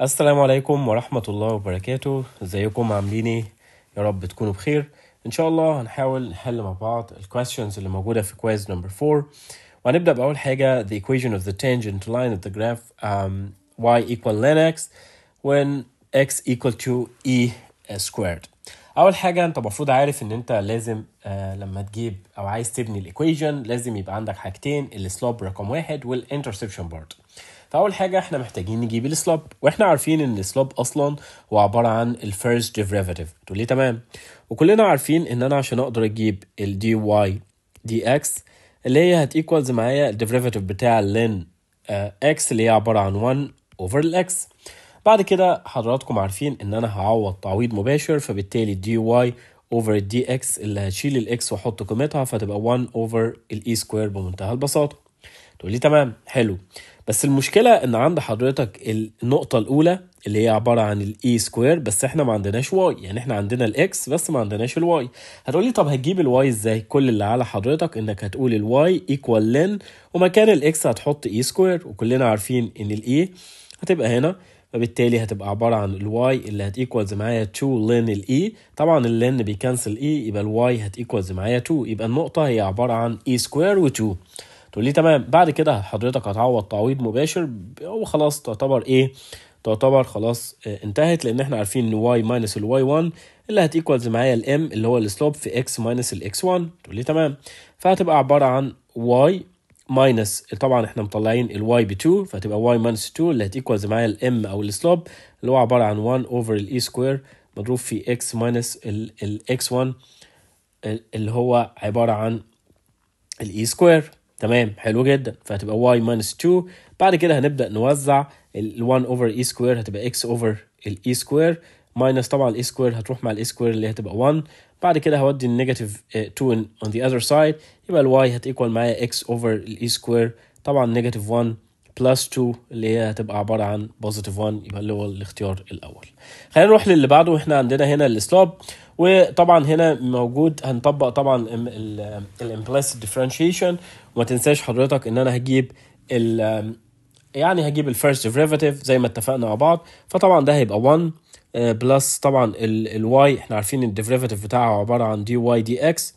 السلام عليكم ورحمة الله وبركاته ازيكم عاملين ايه يا رب تكونوا بخير ان شاء الله هنحاول نحل مع بعض ال questions اللي موجودة في quiz نمبر 4 وهنبدأ بأول حاجة the equation of the tangent line of the graph um, y equal ln x when x equal to e squared اول حاجه انت المفروض عارف ان انت لازم آه لما تجيب او عايز تبني الايكويجن لازم يبقى عندك حاجتين السلوب رقم واحد والانترسبشن برضه فاول حاجه احنا محتاجين نجيب السلوب واحنا عارفين ان السلوب اصلا هو عباره عن الفيرست ديريفاتيف تقول لي تمام وكلنا عارفين ان انا عشان اقدر اجيب الدي واي دي اكس اللي هي هتيكوالز معايا الديريفاتيف بتاع لين آه اكس اللي هي عباره عن 1 اوفر الاكس بعد كده حضراتكم عارفين ان انا هعوض تعويض مباشر فبالتالي دي واي اوفر الدي اكس اللي هشيل الاكس واحط قيمتها فتبقى 1 اوفر الاي سكوير بمنتهى البساطه تقول لي تمام حلو بس المشكله ان عند حضرتك النقطه الاولى اللي هي عباره عن الاي سكوير e بس احنا ما عندناش واي يعني احنا عندنا الاكس بس ما عندناش الواي هتقول لي طب هتجيب الواي ازاي كل اللي على حضرتك انك هتقول الواي ايكوال لن ومكان الاكس هتحط اي e سكوير وكلنا عارفين ان الاي e هتبقى هنا فبالتالي هتبقى عباره عن الواي اللي هت equals معايا 2 لين الاي e. طبعا اللين بيكنسل اي e، يبقى الواي هت equals معايا 2 يبقى النقطه هي عباره عن اي سكوير و2 تقول لي تمام بعد كده حضرتك هتعوض تعويض مباشر وخلاص تعتبر ايه تعتبر خلاص آه، انتهت لان احنا عارفين ان واي ماينس الواي 1 اللي هت equals معايا الام اللي هو السلوب في اكس ماينس x 1 تقول لي تمام فهتبقى عباره عن واي ماينس طبعا احنا مطلعين الواي ب 2 فهتبقى واي ماينس 2 اللي هتيكوالز معايا الام او السلوب اللي هو عباره عن 1 اوفر الاي سكوير مضروب في اكس ماينس الاكس 1 اللي هو عباره عن الاي سكوير e تمام حلو جدا فهتبقى واي ماينس 2 بعد كده هنبدا نوزع ال 1 اوفر اي سكوير هتبقى اكس اوفر الاي سكوير ماينس طبعا الاي سكوير هتروح مع الاي سكوير اللي هتبقى 1 بعد كده هودي النيجاتيف 2 اون ذا اذر سايد يبقى الواي هتيكوال معايا اكس اوفر الاي سكوير طبعا نيجاتيف 1 بلس 2 اللي هي هتبقى عباره عن بوزيتيف 1 يبقى اللي هو الاختيار الاول خلينا نروح للي بعده احنا عندنا هنا السلوب وطبعا هنا موجود هنطبق طبعا الامبلايس ديفرنشيشن وما تنساش حضرتك ان انا هجيب يعني هجيب الفيرست ديريفاتيف زي ما اتفقنا مع بعض فطبعا ده هيبقى 1 بلس آه، طبعا الواي احنا عارفين الديريفاتيف بتاعه عباره عن دي واي دي اكس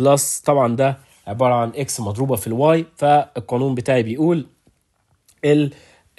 بلس طبعا ده عباره عن اكس مضروبه في الواي فالقانون بتاعي بيقول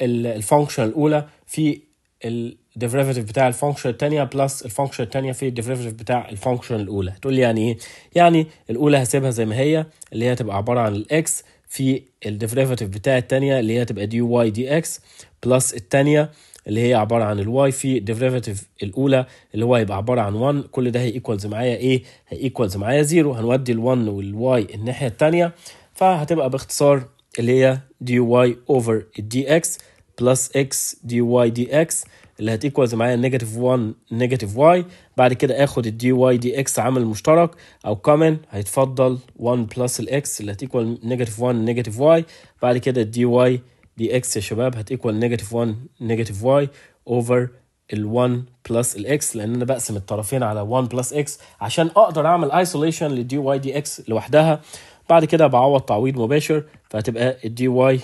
الفانكشن الاولى في الديريفاتيف بتاع الفانكشن الثانيه بلس الفانكشن الثانيه في الديريفاتيف بتاع الفانكشن الاولى تقول لي يعني ايه يعني الاولى هسيبها زي ما هي اللي هي تبقى عباره عن الاكس في الديفريفاتيف بتاع الثانيه اللي هي تبقى دي واي دي اكس بلس الثانيه اللي هي عباره عن الواي في الديفريفاتيف الاولى اللي هو هيبقى عباره عن 1 كل ده هيكوالز معايا ايه هيكوالز معايا 0 هنودي ال1 والواي الناحيه الثانيه فهتبقى باختصار اللي هي دي واي اوفر الدي اكس بلس اكس دي واي دي اكس اللي هتيكوالز معايا نيجاتيف 1 نيجاتيف واي بعد كده اخد الدي واي دي اكس عامل مشترك او كومن هيتفضل 1 بلس الاكس اللي هتيكوال نيجاتيف 1 نيجاتيف واي بعد كده الدي واي دي اكس يا شباب هتيكوال نيجاتيف 1 نيجاتيف واي اوفر ال1 بلس الاكس لان انا بقسم الطرفين على 1 بلس اكس عشان اقدر اعمل ايسوليشن للدي واي دي اكس لوحدها بعد كده بعوض تعويض مباشر فهتبقى الدي واي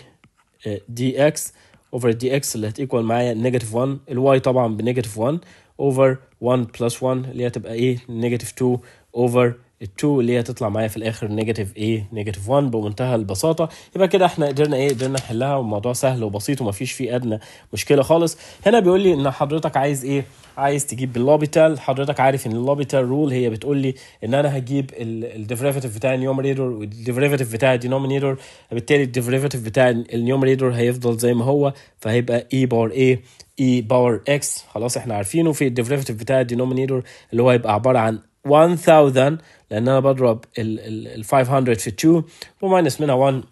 دي اكس اوفر دي اكس اللي هتيكوال معايا نيجاتيف 1 الواي طبعا بنيجاتيف 1 اوفر 1 بلس 1 اللي هتبقى ايه نيجاتيف 2 اوفر التو اللي هي تطلع معايا في الاخر نيجاتيف ايه نيجاتيف 1 بمنتهى البساطه يبقى كده احنا قدرنا ايه قدرنا نحلها والموضوع سهل وبسيط ومفيش فيه ادنى مشكله خالص هنا بيقول لي ان حضرتك عايز ايه عايز تجيب باللوبيتال حضرتك عارف ان اللوبيتال رول هي بتقول لي ان انا هجيب الديفريفيتيف بتاع النيومريتور والديفريفيتيف بتاع الدينومينيتور بالتالي الديفريفيتيف بتاع النيومريتور هيفضل زي ما هو فهيبقى اي باور ايه اي باور اكس خلاص احنا عارفينه في الديفريفيتيف بتاع الدينومينيتور اللي هو هيبقى عباره عن 1000 لان انا بضرب ال 500 في 2 وماينس منها 1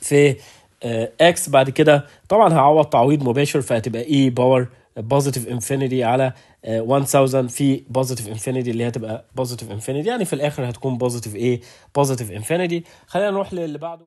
في اكس آه، بعد كده طبعا هعوض تعويض مباشر فهتبقى اي باور بوزيتيف انفينيتي على 1000 آه، في بوزيتيف انفينيتي اللي هتبقى بوزيتيف انفينيتي يعني في الاخر هتكون بوزيتيف ايه بوزيتيف انفينيتي خلينا نروح للي بعده